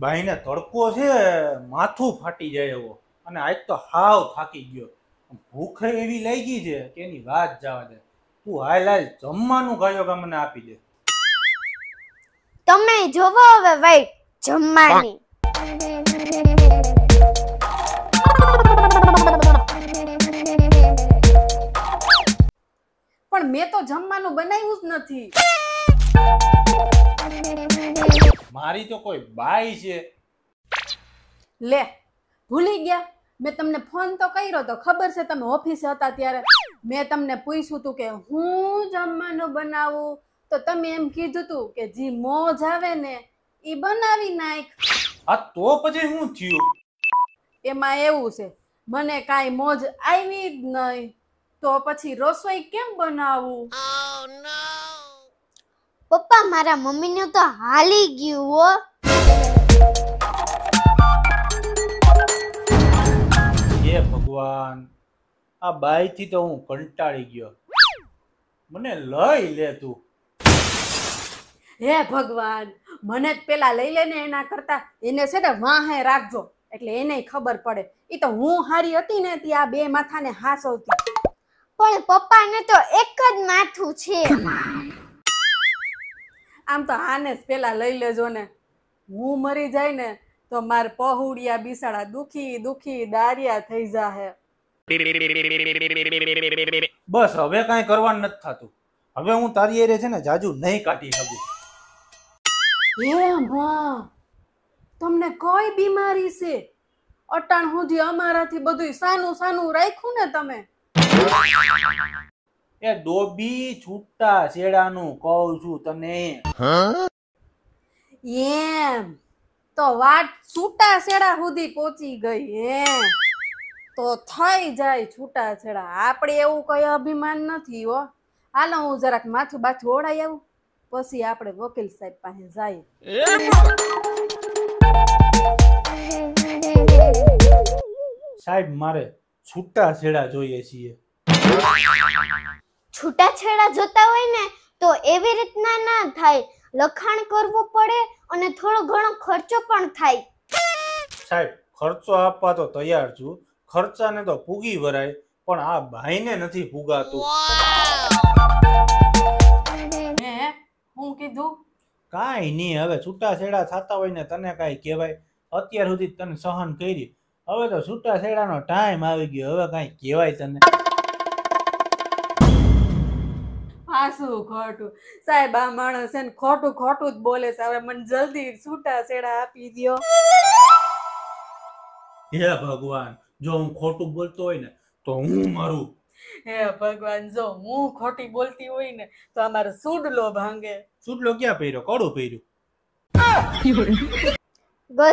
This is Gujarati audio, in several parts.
ભાઈને તડકો છે માથું ફાટી જાય એવો અને આજ તો હાવ થાકી ગયો ભૂખે એવી લાગી છે કે એની વાત જવા દે તું હાલ લાલ જમવાનું ગાયો કે મને આપી દે તમે જોવો હવે ભાઈ જમવાની મેં તો જમવાનું બનાવ્યું જ નથી મારી તો કોઈ બાઈ છે લે ભૂલી ગયા મેં તમને ફોન તો કર્યો તો ખબર છે તમે ઓફિસે હતા ત્યારે મેં તમને પૂછ્યું તું કે હું જમવાનું બનાવું તો તમે એમ કીધું તું કે જે મોજ આવે ને એ બનાવી નાખ આ તો પછી હું થયું એમાં એવું છે મને કાઈ મોજ આવી જ નહીં તો પછી રસોઈ કેમ બનાવું oh, પપ્પા મારા મમ્મીનું તો હાલી ગયું હો હે ભગવાન આ બાઈથી તો હું કંટાળી ગયો મને લઈ લે તું હે ભગવાન મને જ પેલા લઈ લે ને એના કરતા એને છે ને વાહે રાખજો એટલે એને ખબર પડે એ તો હું હારી હતી ને ત્યાં બે માથાને હાસવતી પણ પપ્પાને તો એક જ માથું છે આમ તો આને જ પેલા લઈ લેજો ને હું મરી જાય ને તો માર પહુડિયા બિસાડા દુખી દુખી દારિયા થઈ જાહે બસ હવે કાંઈ કરવાનું નથી થતું હવે હું તારી એરે છે ને જાજુ નહીં કાઢી શકું હે માં તમને કોઈ બીમારી છે અટાણ સુધી અમારાથી બધું સાનું સાનું રાખ્યું ને તમે એ ડોબી છૂટા શેડાનું કહું છું તને એમ તો વાત છૂટા શેડા સુધી પહોંચી ગઈ એમ તો થઈ જાય છૂટા છેડા આપણે એવું કઈ અભિમાન નથી હો હાલો હું જરાક માથું બાથું ઓળાઈ આવું પછી આપણે વકીલ સાહેબ પાસે જાય સાહેબ મારે છૂટા છેડા જોઈએ છીએ છૂટાછેડા જોતા હોય ને તો એવી રીતના ના થાય લખાણ કરવું પડે અને થોડો ઘણો ખર્ચો પણ થાય સાહેબ ખર્ચો આપવા તો તૈયાર છું ખર્ચાને તો પૂગી વરાય પણ આ ભાઈને નથી પૂગાતું હું કીધું કાંઈ નહીં હવે છૂટાછેડા થતા હોય ને તને કાંઈ કહેવાય અત્યાર સુધી તને સહન કરી હવે તો છૂટા છેડાનો ટાઈમ આવી ગયો હવે કાંઈ કહેવાય તને આંસુ ખોટું સાહેબ આ માણસ એને ખોટું ખોટું જ બોલે છે હવે મને જલ્દી છૂટા છેડા આપી દો હે ભગવાન જો હું ખોટું બોલતો હોય ને તો હું મારું હે ભગવાન જો હું ખોટી બોલતી હોય ને તો અમારો સુડલો ભાંગે સુડલો ક્યાં પહેર્યો કોડો પહેર્યો ગજબ બો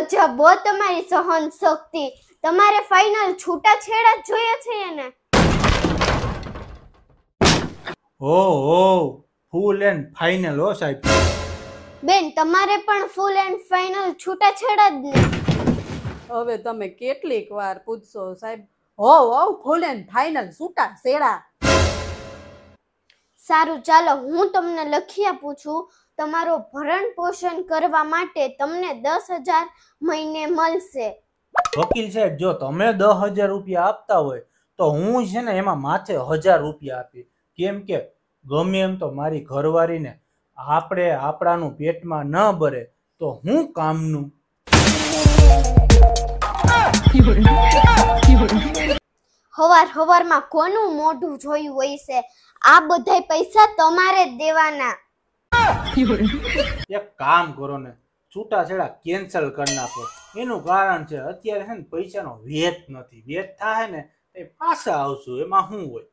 તમારી સહન શક્તિ તમારે ફાઇનલ છૂટા છેડા જોઈએ છે એને હો હો ફૂલ એન્ડ ફાઇનલ હો સાહેબ બેન તમારે પણ ફૂલ એન્ડ ફાઇનલ છૂટા છેડા જ નહીં હવે તમે કેટલીક વાર પૂછશો સાહેબ હો હો ફૂલ એન્ડ ફાઇનલ છૂટા છેડા સારું ચાલો હું તમને લખી આપું છું તમારો ભરણ પોષણ કરવા માટે તમને દસ હજાર મહિને મળશે વકીલ સાહેબ જો તમે દસ હજાર રૂપિયા આપતા હોય તો હું છે ને એમાં માથે હજાર રૂપિયા આપીશ કેમ કે ગમે એમ તો મારી ઘરવાળીને આપણે આપણાનું પેટમાં ન ભરે તો હું કામનું હવાર હવારમાં કોનું મોઢું જોયું હોય છે આ બધા પૈસા તમારે જ દેવાના એક કામ કરો ને છૂટાછેડા કેન્સલ કરી નાખો એનું કારણ છે અત્યારે હે ને પૈસાનો વેટ નથી વેટ થાય ને એ પાછા આવશું એમાં શું હોય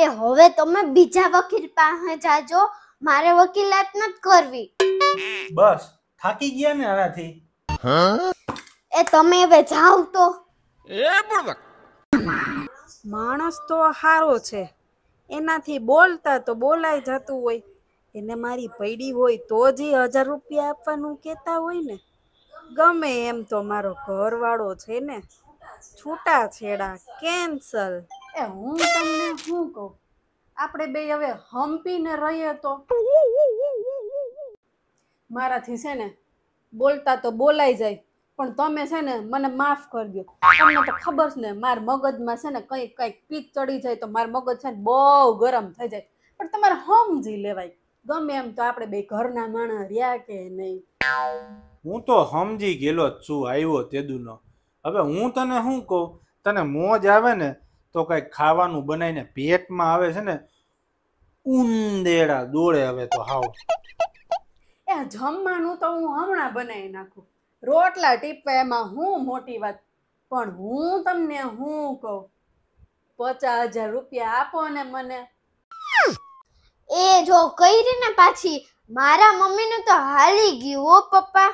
એ હવે તમે બીજા વકીલ પાસે જાજો મારે વકીલાત નથી કરવી બસ થાકી ગયા ને આનાથી એ તમે હવે જાવ તો એ પણ માણસ તો હારો છે એનાથી બોલતા તો બોલાઈ જતું હોય એને મારી પૈડી હોય તો જ હજાર રૂપિયા આપવાનું કહેતા હોય ને ગમે એમ તો મારો ઘરવાળો છે ને છૂટા છેડા કેન્સલ એ હું તમને શું કહું આપણે બે હવે હંપીને રહીએ તો મારાથી છે ને બોલતા તો બોલાઈ જાય પણ તમે છે ને મને માફ કરી કરજો તમને તો ખબર છે ને માર મગજમાં છે ને કંઈક કંઈક પીક ચડી જાય તો માર મગજ છે ને બહુ ગરમ થઈ જાય પણ તમારે સમજી લેવાય ગમે એમ તો આપણે બે ઘરના માણસ રહ્યા કે નહીં હું તો સમજી ગયેલો જ છું આવ્યો તેદુનો હવે હું તને શું કહું તને મોજ આવે ને તો કઈ ખાવાનું બનાવીને પેટમાં આવે છે ને ઉંદેડા દોડે હવે તો હાવ એ જમવાનું તો હું હમણાં બનાવી નાખું રોટલા ટીપવા એમાં હું મોટી વાત પણ હું તમને હું કહું પચાસ હજાર રૂપિયા આપો ને મને એ જો કઈ ને પાછી મારા મમ્મીનું તો હાલી ગયું ઓ પપ્પા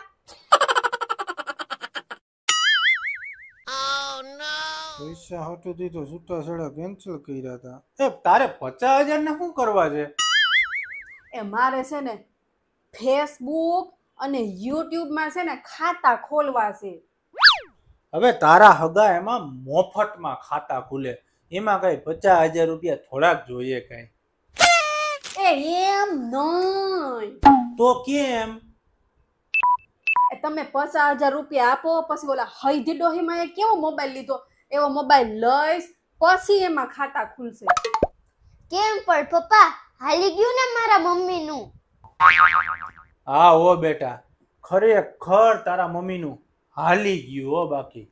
પૈસા હાટુ દીધો છૂટા છેડા કેન્સલ કર્યા હતા એ તારે પચાસ હજાર ને શું કરવા છે એ મારે છે ને ફેસબુક અને યુટ્યુબમાં છે ને ખાતા ખોલવા છે હવે તારા હગા એમાં મોફતમાં ખાતા ખુલે એમાં કઈ પચાસ હજાર રૂપિયા થોડાક જોઈએ કઈ એ એમ નહીં તો કેમ તમે પચાસ હજાર રૂપિયા આપો પછી ઓલા હૈધી ડોહીમાં એ કેવો મોબાઈલ લીધો એવો મોબાઈલ લઈશ પછી એમાં ખાતા ખુલશે કેમ પણ પપ્પા હાલી ગયું ને મારા મમ્મીનું હા હો બેટા ખરેખર તારા મમ્મીનું હાલી ગયું હો બાકી